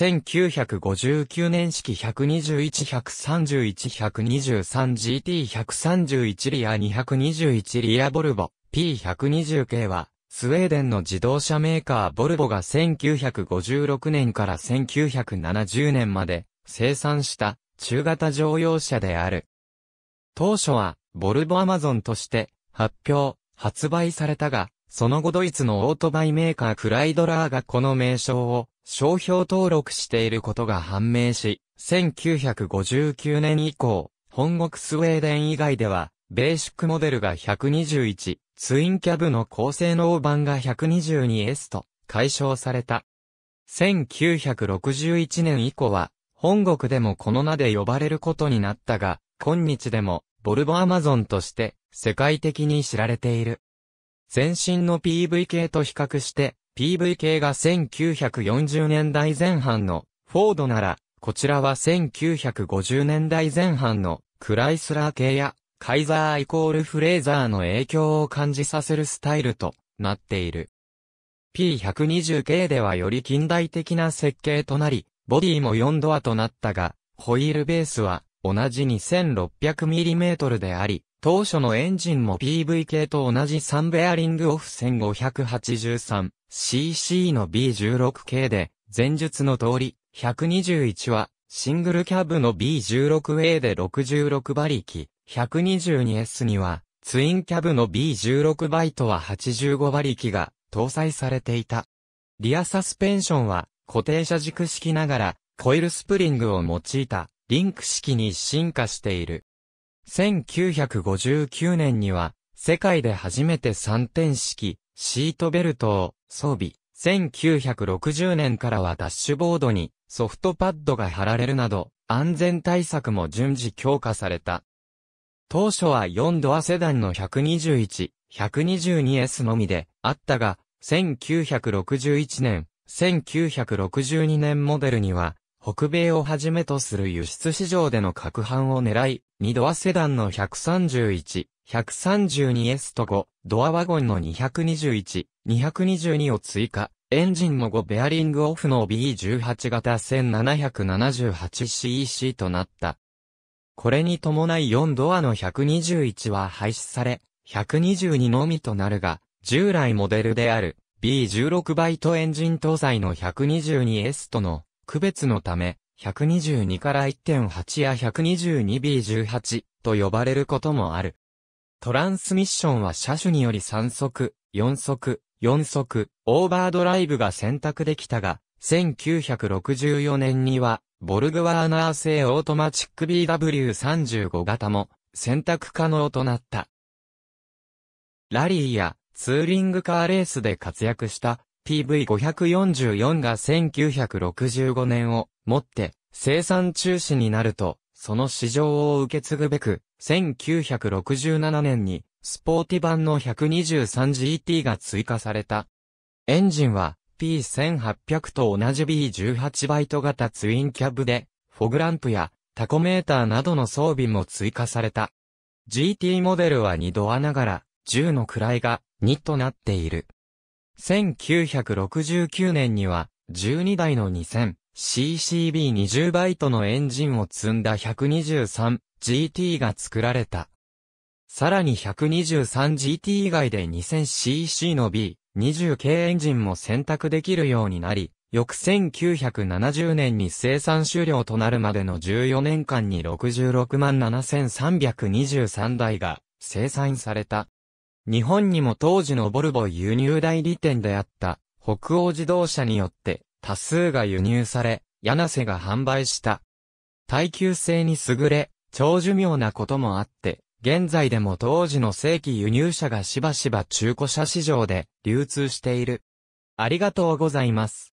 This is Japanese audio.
1959年式 121-131-123GT131 リア221リアボルボ P120 系は、スウェーデンの自動車メーカーボルボが1956年から1970年まで生産した中型乗用車である。当初は、ボルボアマゾンとして発表、発売されたが、その後ドイツのオートバイメーカークライドラーがこの名称を商標登録していることが判明し、1959年以降、本国スウェーデン以外では、ベーシックモデルが121、ツインキャブの高性能版が 122S と解消された。1961年以降は、本国でもこの名で呼ばれることになったが、今日でも、ボルボアマゾンとして、世界的に知られている。前身の PV 系と比較して、PV 系が1940年代前半のフォードなら、こちらは1950年代前半のクライスラー系やカイザーイコールフレーザーの影響を感じさせるスタイルとなっている。P120 系ではより近代的な設計となり、ボディも4ドアとなったが、ホイールベースは同じ 2600mm であり、当初のエンジンも PV 系と同じ3ベアリングオフ 1583cc の B16 系で、前述の通り、121は、シングルキャブの B16A で66馬力、122S には、ツインキャブの B16 バイトは85馬力が搭載されていた。リアサスペンションは固定車軸式ながらコイルスプリングを用いたリンク式に進化している。1959年には、世界で初めて3点式、シートベルトを装備。1960年からはダッシュボードにソフトパッドが貼られるなど、安全対策も順次強化された。当初は4ドアセダンの 121-122S のみであったが、1961年、1962年モデルには、北米をはじめとする輸出市場での拡販を狙い、2ドアセダンの131、132S と5、ドアワゴンの221、222を追加、エンジンも5ベアリングオフの B18 型 1778cc となった。これに伴い4ドアの121は廃止され、122のみとなるが、従来モデルである B16 バイトエンジン搭載の 122S との区別のため、122から1.8や 122B18 と呼ばれることもある。トランスミッションは車種により3速、4速、4速、オーバードライブが選択できたが、1964年には、ボルグワーナー製オートマチック BW35 型も選択可能となった。ラリーやツーリングカーレースで活躍した PV544 が1965年をもって生産中止になると、その市場を受け継ぐべく、1967年にスポーティ版の 123GT が追加された。エンジンは P1800 と同じ B18 バイト型ツインキャブで、フォグランプやタコメーターなどの装備も追加された。GT モデルは2度穴柄、がら、10の位が2となっている。1969年には、12台の 2000ccb20 バイトのエンジンを積んだ 123GT が作られた。さらに 123GT 以外で 2000cc の B20 系エンジンも選択できるようになり、翌1970年に生産終了となるまでの14年間に66万7323台が生産された。日本にも当時のボルボ輸入代理店であった北欧自動車によって多数が輸入され、柳瀬が販売した。耐久性に優れ、長寿命なこともあって、現在でも当時の正規輸入車がしばしば中古車市場で流通している。ありがとうございます。